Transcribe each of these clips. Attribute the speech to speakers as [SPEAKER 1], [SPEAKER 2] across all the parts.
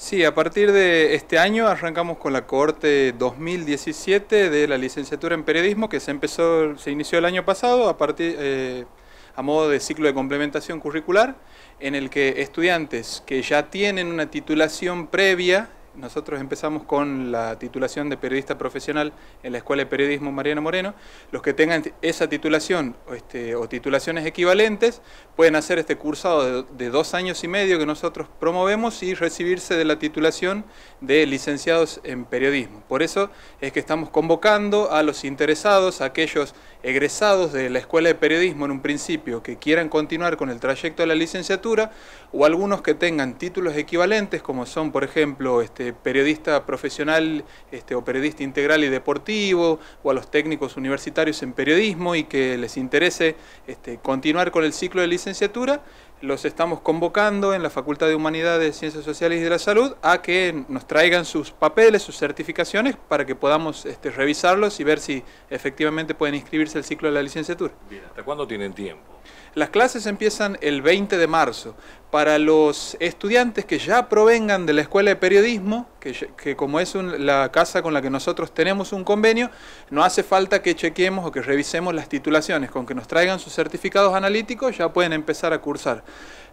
[SPEAKER 1] Sí, a partir de este año arrancamos con la cohorte 2017 de la licenciatura en periodismo que se empezó, se inició el año pasado a partir eh, a modo de ciclo de complementación curricular en el que estudiantes que ya tienen una titulación previa nosotros empezamos con la titulación de periodista profesional en la Escuela de Periodismo Mariano Moreno. Los que tengan esa titulación este, o titulaciones equivalentes pueden hacer este cursado de, de, dos años y medio que nosotros promovemos y recibirse de la titulación de licenciados en periodismo. Por eso es que estamos convocando a los interesados, a aquellos egresados de la Escuela de Periodismo en un principio que quieran continuar con el trayecto de la licenciatura o algunos que tengan títulos equivalentes como son por ejemplo este, periodista profesional este, o periodista integral y deportivo o a los técnicos universitarios en periodismo y que les interese este, continuar con el ciclo de licenciatura los estamos convocando en la Facultad de Humanidades, Ciencias Sociales y de la Salud a que nos traigan sus papeles, sus certificaciones, para que podamos este, revisarlos y ver si efectivamente pueden inscribirse al ciclo de la licenciatura. Bien, ¿hasta cuándo tienen tiempo? Las clases empiezan el 20 de marzo. Para los estudiantes que ya provengan de la Escuela de Periodismo, que, como es la casa con la que nosotros tenemos un convenio, no hace falta que chequeemos o que revisemos las titulaciones, con que nos traigan sus certificados analíticos ya pueden empezar a cursar.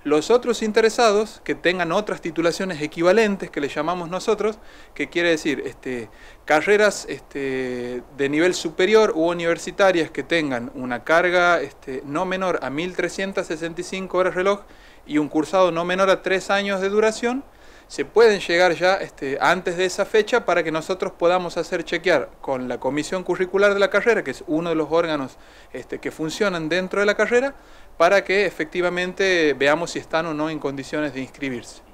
[SPEAKER 1] Los otros interesados que tengan otras titulaciones equivalentes, que le llamamos nosotros, que quiere decir este, carreras este, de nivel superior u universitarias que tengan una carga este, no menor a 1.365 horas reloj y un cursado no menor a 3 años de duración, se pueden llegar ya este, antes de esa fecha para que nosotros podamos hacer chequear con la comisión curricular de la carrera, que es uno de los órganos este, que funcionan dentro de la carrera, para que efectivamente veamos si están o no en condiciones de inscribirse.